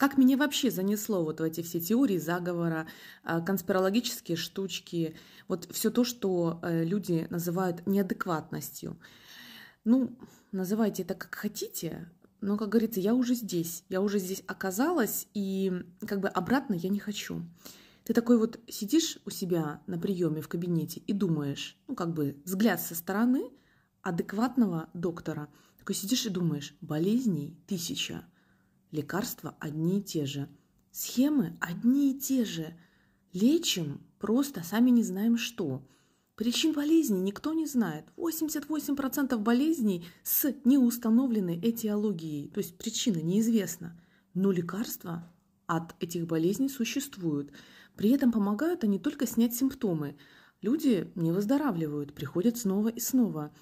Как меня вообще занесло вот в эти все теории заговора, а, конспирологические штучки, вот все то, что э, люди называют неадекватностью. Ну, называйте это как хотите, но, как говорится, я уже здесь, я уже здесь оказалась, и как бы обратно я не хочу. Ты такой вот сидишь у себя на приеме в кабинете и думаешь, ну, как бы взгляд со стороны адекватного доктора, такой сидишь и думаешь, болезней тысяча – Лекарства одни и те же. Схемы одни и те же. Лечим просто сами не знаем что. Причин болезни никто не знает. 88% болезней с неустановленной этиологией, то есть причина неизвестна. Но лекарства от этих болезней существуют. При этом помогают они только снять симптомы. Люди не выздоравливают, приходят снова и снова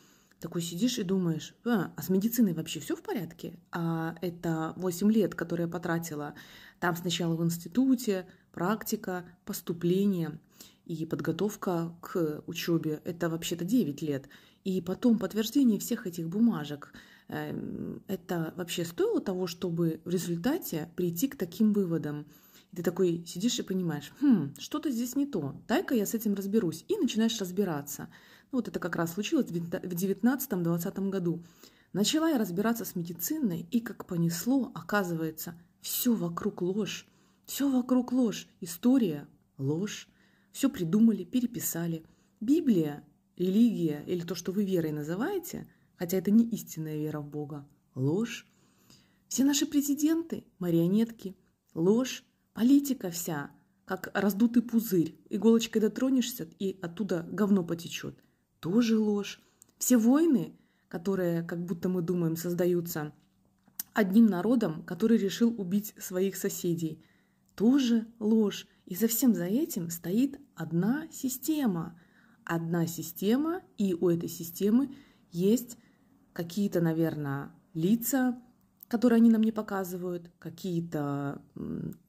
такой сидишь и думаешь, а, а с медициной вообще все в порядке? А это 8 лет, которые я потратила там сначала в институте, практика, поступление и подготовка к учебе. Это вообще-то 9 лет. И потом подтверждение всех этих бумажек. Эм, это вообще стоило того, чтобы в результате прийти к таким выводам – и ты такой сидишь и понимаешь, хм, что-то здесь не то, дай-ка я с этим разберусь. И начинаешь разбираться. Ну, вот это как раз случилось в 19-20 году. Начала я разбираться с медициной, и как понесло, оказывается, все вокруг ложь. Все вокруг ложь. История – ложь. Все придумали, переписали. Библия, религия или то, что вы верой называете, хотя это не истинная вера в Бога – ложь. Все наши президенты – марионетки, ложь политика вся, как раздутый пузырь. Иголочкой дотронешься, и оттуда говно потечет. Тоже ложь. Все войны, которые, как будто мы думаем, создаются одним народом, который решил убить своих соседей. Тоже ложь. И за всем за этим стоит одна система. Одна система, и у этой системы есть какие-то, наверное, лица, которые они нам не показывают, какие-то,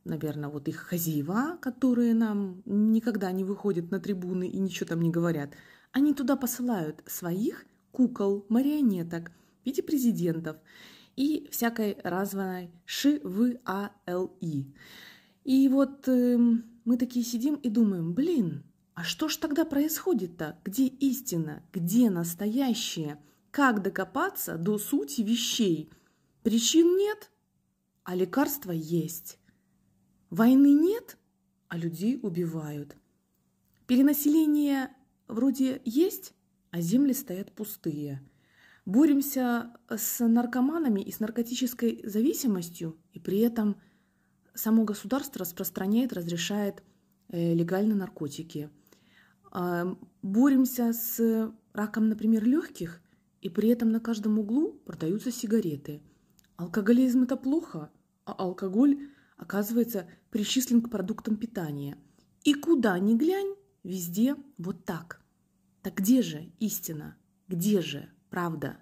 наверное, вот их хозяева, которые нам никогда не выходят на трибуны и ничего там не говорят, они туда посылают своих кукол, марионеток в виде президентов и всякой разваной шивали. И вот э, мы такие сидим и думаем, блин, а что ж тогда происходит-то? Где истина? Где настоящее? Как докопаться до сути вещей – Причин нет, а лекарства есть. Войны нет, а людей убивают. Перенаселение вроде есть, а земли стоят пустые. Боремся с наркоманами и с наркотической зависимостью, и при этом само государство распространяет, разрешает э, легально наркотики. А, боремся с раком, например, легких, и при этом на каждом углу продаются сигареты – Алкоголизм – это плохо, а алкоголь, оказывается, причислен к продуктам питания. И куда ни глянь, везде вот так. Так где же истина? Где же правда?